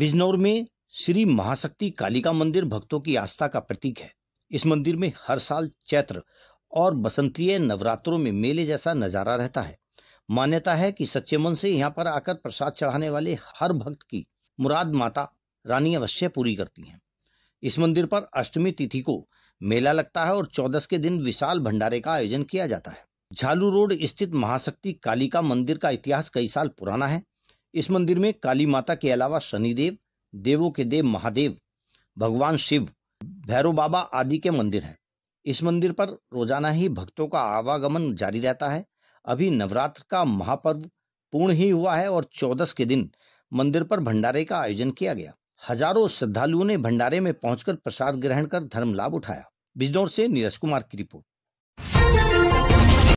बिजनौर में श्री महाशक्ति कालिका मंदिर भक्तों की आस्था का प्रतीक है इस मंदिर में हर साल चैत्र और बसंतीय नवरात्रों में मेले जैसा नजारा रहता है मान्यता है कि सच्चे मन से यहाँ पर आकर प्रसाद चढ़ाने वाले हर भक्त की मुराद माता रानी अवश्य पूरी करती हैं इस मंदिर पर अष्टमी तिथि को मेला लगता है और चौदस के दिन विशाल भंडारे का आयोजन किया जाता है झालू रोड स्थित महाशक्ति कालिका मंदिर का इतिहास कई साल पुराना है इस मंदिर में काली माता के अलावा शनिदेव देवों के देव महादेव भगवान शिव भैरव बाबा आदि के मंदिर हैं इस मंदिर पर रोजाना ही भक्तों का आवागमन जारी रहता है अभी नवरात्र का महापर्व पूर्ण ही हुआ है और चौदस के दिन मंदिर पर भंडारे का आयोजन किया गया हजारों श्रद्धालुओं ने भंडारे में पहुंचकर प्रसाद ग्रहण कर धर्म लाभ उठाया बिजनौर से नीरज कुमार की रिपोर्ट